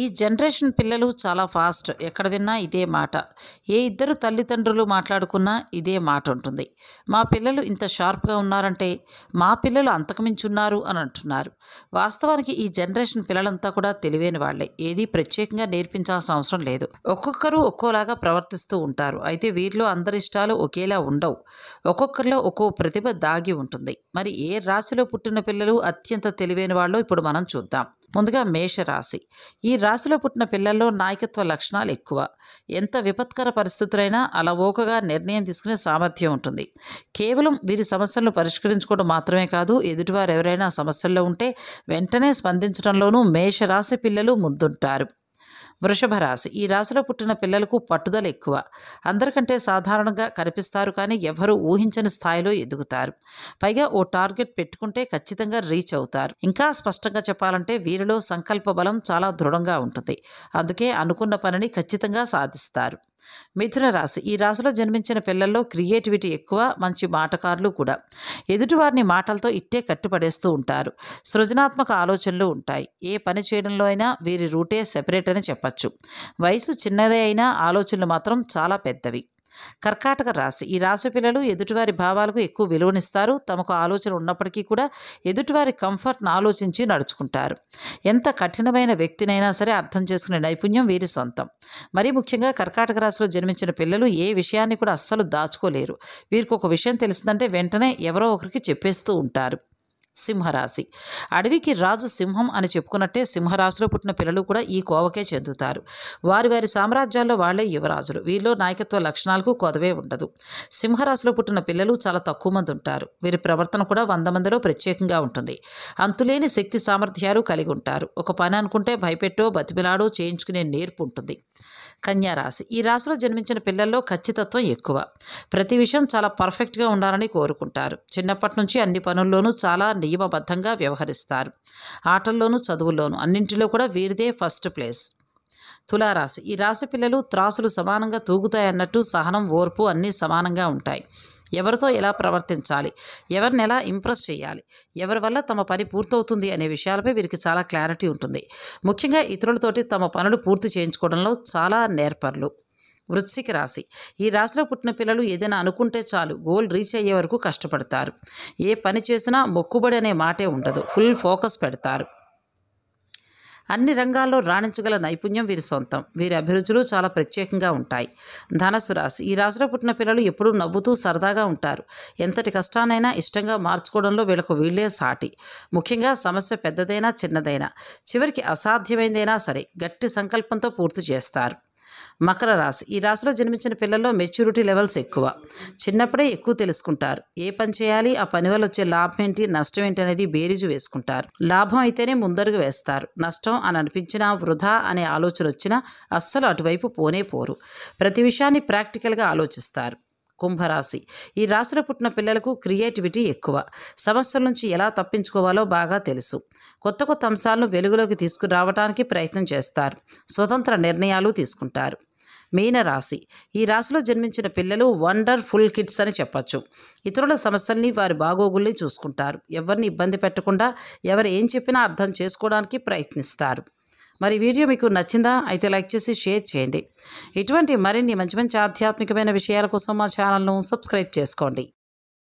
ఈ జనరేషన్ పిల్లలు చాలా ఫాస్ట్ ఎక్కడ విన్నా ఇదే మాట ఏ ఇద్దరు తల్లిదండ్రులు మాట్లాడుకున్నా ఇదే మాట ఉంటుంది మా పిల్లలు ఇంత షార్ప్గా ఉన్నారంటే మా పిల్లలు అంతకుమించున్నారు అని అంటున్నారు వాస్తవానికి ఈ జనరేషన్ పిల్లలంతా కూడా తెలివైన వాళ్లే ఏది ప్రత్యేకంగా నేర్పించాల్సిన అవసరం లేదు ఒక్కొక్కరు ఒక్కోలాగా ప్రవర్తిస్తూ ఉంటారు అయితే వీరిలో అందరి ఇష్టాలు ఒకేలా ఉండవు ఒక్కొక్కరిలో ఒక్కో ప్రతిభ దాగి ఉంటుంది మరి ఏ రాశిలో పుట్టిన పిల్లలు అత్యంత తెలివైన వాళ్ళు ఇప్పుడు మనం చూద్దాం ముందుగా మేషరాశి ఈ రాశిలో పుట్టిన పిల్లల్లో నాయకత్వ లక్షణాలు ఎక్కువ ఎంత విపత్కర పరిస్థితులైనా అలవోకగా నిర్ణయం తీసుకునే సామర్థ్యం ఉంటుంది కేవలం వీరి సమస్యలను పరిష్కరించుకోవడం మాత్రమే కాదు ఎదుటివారు ఎవరైనా సమస్యల్లో ఉంటే వెంటనే స్పందించడంలోనూ మేషరాశి పిల్లలు ముందుంటారు వృషభ రాశి ఈ రాశిలో పుట్టిన పిల్లలకు పట్టుదల ఎక్కువ అందరికంటే సాధారణంగా కనిపిస్తారు కానీ ఎవరు ఊహించని స్థాయిలో ఎదుగుతారు పైగా ఓ టార్గెట్ పెట్టుకుంటే ఖచ్చితంగా రీచ్ అవుతారు ఇంకా స్పష్టంగా చెప్పాలంటే వీరిలో సంకల్ప బలం చాలా దృఢంగా ఉంటుంది అందుకే అనుకున్న పనిని ఖచ్చితంగా సాధిస్తారు మిథున రాశి ఈ రాశిలో జన్మించిన పిల్లల్లో క్రియేటివిటీ ఎక్కువ మంచి మాటకారులు కూడా ఎదుటివారిని మాటలతో ఇట్టే కట్టుపడేస్తూ ఉంటారు సృజనాత్మక ఆలోచనలు ఉంటాయి ఏ పని చేయడంలో అయినా వీరి రూటే సెపరేట్ అని చెప్పారు చెప్పచ్చు వయసు చిన్నదే అయినా ఆలోచనలు మాత్రం చాలా పెద్దవి కర్కాటక రాశి ఈ రాశి పిల్లలు ఎదుటివారి భావాలకు ఎక్కువ విలువనిస్తారు తమకు ఆలోచన ఉన్నప్పటికీ కూడా ఎదుటివారి కంఫర్ట్ను ఆలోచించి నడుచుకుంటారు ఎంత కఠినమైన వ్యక్తినైనా సరే అర్థం చేసుకునే నైపుణ్యం వీరి సొంతం మరీ ముఖ్యంగా కర్కాటక రాశిలో జన్మించిన పిల్లలు ఏ విషయాన్ని కూడా అస్సలు దాచుకోలేరు వీరికి ఒక విషయం తెలిసిందంటే వెంటనే ఎవరో ఒకరికి చెప్పేస్తూ ఉంటారు సింహరాశి అడవికి రాజు సింహం అని చెప్పుకున్నట్టే సింహరాశిలో పుట్టిన పిల్లలు కూడా ఈ కోవకే చెందుతారు వారి వారి సామ్రాజ్యాల్లో వాళ్లే యువరాజులు వీరిలో నాయకత్వ లక్షణాలకు కొదవే ఉండదు సింహరాశిలో పుట్టిన పిల్లలు చాలా తక్కువ మంది ఉంటారు వీరి ప్రవర్తన కూడా వంద మందిలో ప్రత్యేకంగా ఉంటుంది అంతులేని శక్తి సామర్థ్యాలు కలిగి ఉంటారు ఒక పని అనుకుంటే భయపెట్టో బతిమిలాడో చేయించుకునే నేర్పు ఉంటుంది కన్యారాశి ఈ రాశిలో జన్మించిన పిల్లల్లో ఖచ్చితత్వం ఎక్కువ ప్రతి విషయం చాలా పర్ఫెక్ట్గా ఉండాలని కోరుకుంటారు చిన్నప్పటి నుంచి అన్ని పనుల్లోనూ చాలా నియమబద్ధంగా వ్యవహరిస్తారు ఆటల్లోనూ చదువుల్లోనూ అన్నింటిలో కూడా వీరిదే ఫస్ట్ ప్లేస్ తులారాశి ఈ రాశి పిల్లలు త్రాసులు సమానంగా తూగుతాయన్నట్టు సహనం ఓర్పు అన్నీ సమానంగా ఉంటాయి ఎవరితో ఎలా ప్రవర్తించాలి ఎవరిని ఎలా ఇంప్రెస్ చేయాలి ఎవరి వల్ల తమ పని పూర్తవుతుంది అనే విషయాలపై వీరికి చాలా క్లారిటీ ఉంటుంది ముఖ్యంగా ఇతరులతోటి తమ పనులు పూర్తి చేయించుకోవడంలో చాలా నేర్పర్లు వృశ్చిక రాశి ఈ రాశిలో పుట్టిన పిల్లలు ఏదైనా అనుకుంటే చాలు గోల్ రీచ్ అయ్యే వరకు కష్టపడతారు ఏ పని చేసినా మొక్కుబడి అనే మాటే ఉండదు ఫుల్ ఫోకస్ పెడతారు అన్ని రంగాల్లో రాణించగల నైపుణ్యం వీరి సొంతం వీరి అభిరుచులు చాలా ప్రత్యేకంగా ఉంటాయి ధనస్సు రాశి ఈ రాశిలో పుట్టిన పిల్లలు ఎప్పుడూ నవ్వుతూ సరదాగా ఉంటారు ఎంతటి కష్టానైనా ఇష్టంగా మార్చుకోవడంలో వీళ్ళకు వీళ్ళే సాటి ముఖ్యంగా సమస్య పెద్దదైనా చిన్నదైనా చివరికి అసాధ్యమైందైనా సరే గట్టి సంకల్పంతో పూర్తి చేస్తారు మకర రాశి ఈ రాశిలో జన్మించిన పిల్లల్లో మెచ్యూరిటీ లెవెల్స్ ఎక్కువ చిన్నప్పుడే ఎక్కువ తెలుసుకుంటారు ఏ పని చేయాలి ఆ పని వల్ల వచ్చే లాభం ఏంటి నష్టం ఏంటి అనేది బేరీజు వేసుకుంటారు లాభం అయితేనే ముందరుగు వేస్తారు నష్టం అని అనిపించినా వృధా అనే ఆలోచన వచ్చినా అస్సలు అటువైపు పోనే పోరు ప్రతి విషయాన్ని ప్రాక్టికల్గా ఆలోచిస్తారు కుంభరాశి ఈ రాశిలో పుట్టిన పిల్లలకు క్రియేటివిటీ ఎక్కువ సమస్యల నుంచి ఎలా తప్పించుకోవాలో బాగా తెలుసు కొత్త కొత్త అంశాలను వెలుగులోకి తీసుకురావడానికి ప్రయత్నం చేస్తారు స్వతంత్ర నిర్ణయాలు తీసుకుంటారు మీనరాశి ఈ రాశిలో జన్మించిన పిల్లలు వండర్ఫుల్ కిడ్స్ అని చెప్పచ్చు ఇతరుల సమస్యల్ని వారి బాగోగుల్ని చూసుకుంటారు ఎవరిని ఇబ్బంది పెట్టకుండా ఎవరు ఏం చెప్పినా అర్థం చేసుకోవడానికి ప్రయత్నిస్తారు మరి వీడియో మీకు నచ్చిందా అయితే లైక్ చేసి షేర్ చేయండి ఇటువంటి మరిన్ని మంచి మంచి ఆధ్యాత్మికమైన విషయాల కోసం మా ఛానల్ను సబ్స్క్రైబ్ చేసుకోండి